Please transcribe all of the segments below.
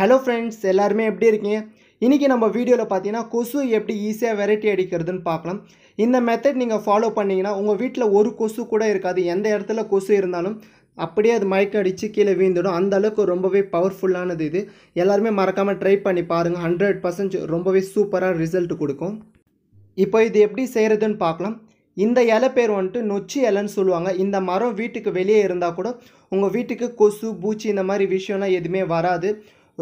hello friends எல்லாருமே எப்படி இருக்கீங்க இன்றைக்கி நம்ம வீடியோவில் பார்த்தீங்கன்னா கொசு எப்படி ஈஸியாக வெரைட்டி அடிக்கிறதுன்னு பார்க்கலாம் இந்த மெத்தட் நீங்கள் ஃபாலோ பண்ணிங்கன்னா உங்கள் வீட்டில் ஒரு கொசு கூட இருக்காது எந்த இடத்துல கொசு இருந்தாலும் அப்படியே அது மயக்கம் அடித்து கீழே வீழ்ந்துடும் அந்த அளவுக்கு ரொம்பவே பவர்ஃபுல்லானது இது எல்லாருமே மறக்காமல் ட்ரை பண்ணி பாருங்கள் ஹண்ட்ரட் பர்சன்ட் ரொம்பவே சூப்பராக ரிசல்ட் கொடுக்கும் இப்போ இது எப்படி செய்கிறதுன்னு பார்க்கலாம் இந்த இலை பேர் வந்துட்டு நொச்சி இலைன்னு சொல்லுவாங்க இந்த மரம் வீட்டுக்கு வெளியே இருந்தால் கூட உங்கள் வீட்டுக்கு கொசு பூச்சி இந்த மாதிரி விஷயம்லாம் எதுவுமே வராது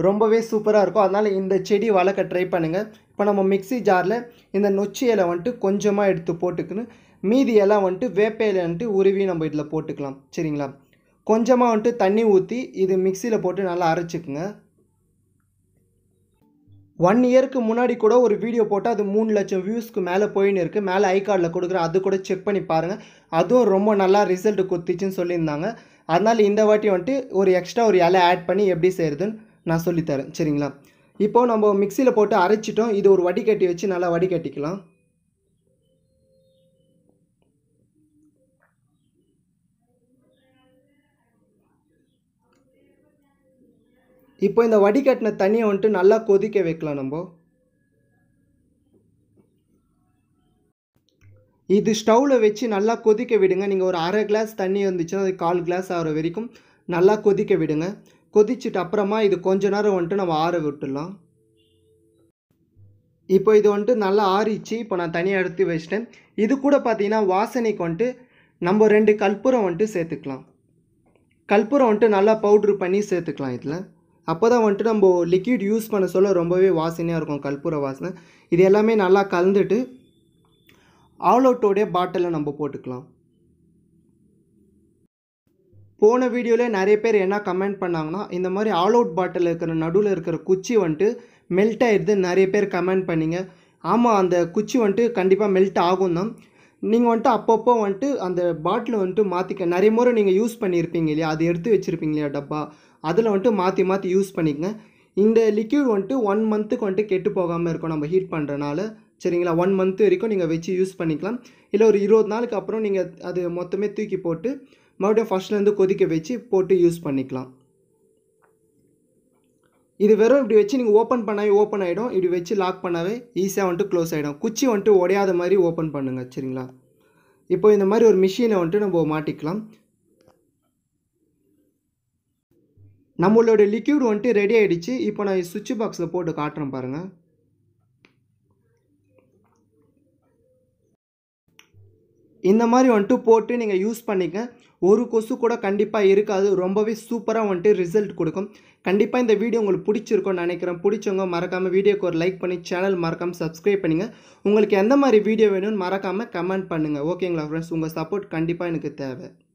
ரொம்பவே சூப்பராக இருக்கும் அதனால் இந்த செடி வளர்க்க ட்ரை பண்ணுங்கள் இப்போ நம்ம மிக்சி ஜாரில் இந்த நொச்சி இலை வந்துட்டு கொஞ்சமாக எடுத்து போட்டுக்குன்னு மீதி எல்லாம் வந்துட்டு வேப்ப வந்துட்டு உருவி நம்ம இதில் போட்டுக்கலாம் சரிங்களா கொஞ்சமாக வந்துட்டு தண்ணி ஊற்றி இது மிக்சியில் போட்டு நல்லா அரைச்சிக்குங்க ஒன் இயருக்கு முன்னாடி கூட ஒரு வீடியோ போட்டால் அது மூணு லட்சம் வியூஸ்க்கு மேலே போயின்னு இருக்குது மேலே ஐ கார்டில் கொடுக்குறேன் அது கூட செக் பண்ணி பாருங்கள் அதுவும் ரொம்ப நல்லா ரிசல்ட் கொடுத்துச்சுன்னு சொல்லியிருந்தாங்க அதனால் இந்த வாட்டி வந்துட்டு ஒரு எக்ஸ்ட்ரா ஒரு இலை ஆட் பண்ணி எப்படி செய்கிறதுன்னு நான் சொல்லித்தரேன் சரிங்களா இப்போது நம்ம மிக்சியில் போட்டு அரைச்சிட்டோம் இது ஒரு வடிகட்டி வச்சு நல்லா வடிகட்டிக்கலாம் இப்போ இந்த வடிகட்டின தண்ணியை வந்துட்டு நல்லா கொதிக்க வைக்கலாம் நம்ம இது ஸ்டவ்வில் வச்சு நல்லா கொதிக்க விடுங்க நீங்கள் ஒரு அரை கிளாஸ் தண்ணி வந்துச்சுன்னா அது கால் கிளாஸ் ஆகிற வரைக்கும் நல்லா கொதிக்க விடுங்க கொதிச்சுட்டு அப்புறமா இது கொஞ்ச நேரம் வந்துட்டு நம்ம ஆற விட்டுடலாம் இப்போ இது வந்துட்டு நல்லா ஆறிச்சு இப்போ நான் தனியாக எடுத்து வச்சிட்டேன் இது கூட பார்த்தீங்கன்னா வாசனைக்கு வந்துட்டு நம்ம ரெண்டு கற்பூரம் வந்துட்டு சேர்த்துக்கலாம் கற்பூரம் வந்துட்டு நல்லா பவுட்ரு பண்ணி சேர்த்துக்கலாம் இதில் அப்போ தான் வந்துட்டு நம்ம லிக்விட் யூஸ் பண்ண சொல்ல ரொம்பவே வாசனையாக இருக்கும் கற்பூர வாசனை இது எல்லாமே நல்லா கலந்துட்டு ஆல் அவுட்டோடைய பாட்டிலில் நம்ம போட்டுக்கலாம் போன வீடியோவில் நிறைய பேர் என்ன கமெண்ட் பண்ணாங்கன்னா இந்த மாதிரி ஆல் அவுட் பாட்டில் இருக்கிற நடுவில் இருக்கிற குச்சி வந்துட்டு மெல்ட் ஆகிடுது நிறைய பேர் கமெண்ட் பண்ணிங்க ஆமாம் அந்த குச்சி வந்துட்டு கண்டிப்பாக மெல்ட் ஆகும் தான் நீங்கள் வந்துட்டு அப்பப்போ வந்துட்டு அந்த பாட்டிலை வந்துட்டு மாற்றிக்க நிறைய முறை நீங்கள் யூஸ் பண்ணியிருப்பீங்க இல்லையா அது எடுத்து வச்சுருப்பீங்க இல்லையா டப்பா அதில் வந்துட்டு மாற்றி மாற்றி யூஸ் பண்ணிக்கங்க இந்த லிக்யூட் வந்துட்டு ஒன் மந்த்துக்கு வந்துட்டு கெட்டு போகாமல் இருக்கும் நம்ம ஹீட் பண்ணுறனால சரிங்களா ஒன் மந்த் வரைக்கும் நீங்கள் வச்சு யூஸ் பண்ணிக்கலாம் இல்லை ஒரு இருபது நாளுக்கு அப்புறம் நீங்கள் அது மொத்தமே தூக்கி போட்டு மறுபடியும் ஃபஸ்ட்லேருந்து கொதிக்க வச்சு போட்டு யூஸ் பண்ணிக்கலாம் இது வெறும் இப்படி வச்சு நீங்கள் ஓப்பன் பண்ணாவே ஓப்பன் ஆகிடும் இப்படி வச்சு லாக் பண்ணாவே ஈஸியாக வந்துட்டு க்ளோஸ் ஆகிடும் குச்சி வந்துட்டு உடையாத மாதிரி ஓப்பன் பண்ணுங்கள் சரிங்களா இப்போ இந்த மாதிரி ஒரு மிஷினை வந்துட்டு நம்ம மாட்டிக்கலாம் நம்மளோட லிக்யூட் வந்துட்டு ரெடி ஆகிடுச்சு இப்போ நான் சுவிட்ச் பாக்ஸில் போட்டு காட்டுறேன் பாருங்கள் இந்த மாதிரி வந்துட்டு போட்டு நீங்கள் யூஸ் பண்ணிக்க ஒரு கொசு கூட கண்டிப்பாக இருக்காது ரொம்பவே சூப்பராக வந்துட்டு ரிசல்ட் கொடுக்கும் கண்டிப்பாக இந்த வீடியோ உங்களுக்கு பிடிச்சிருக்கும்னு நினைக்கிறேன் பிடிச்சவங்க மறக்காமல் வீடியோக்கு ஒரு லைக் பண்ணி சேனல் மறக்காமல் சப்ஸ்கிரைப் பண்ணுங்கள் உங்களுக்கு எந்த மாதிரி வீடியோ வேணும்னு மறக்காமல் கமெண்ட் பண்ணுங்கள் ஓகேங்களா ஃப்ரெண்ட்ஸ் உங்கள் சப்போர்ட் கண்டிப்பாக எனக்கு தேவை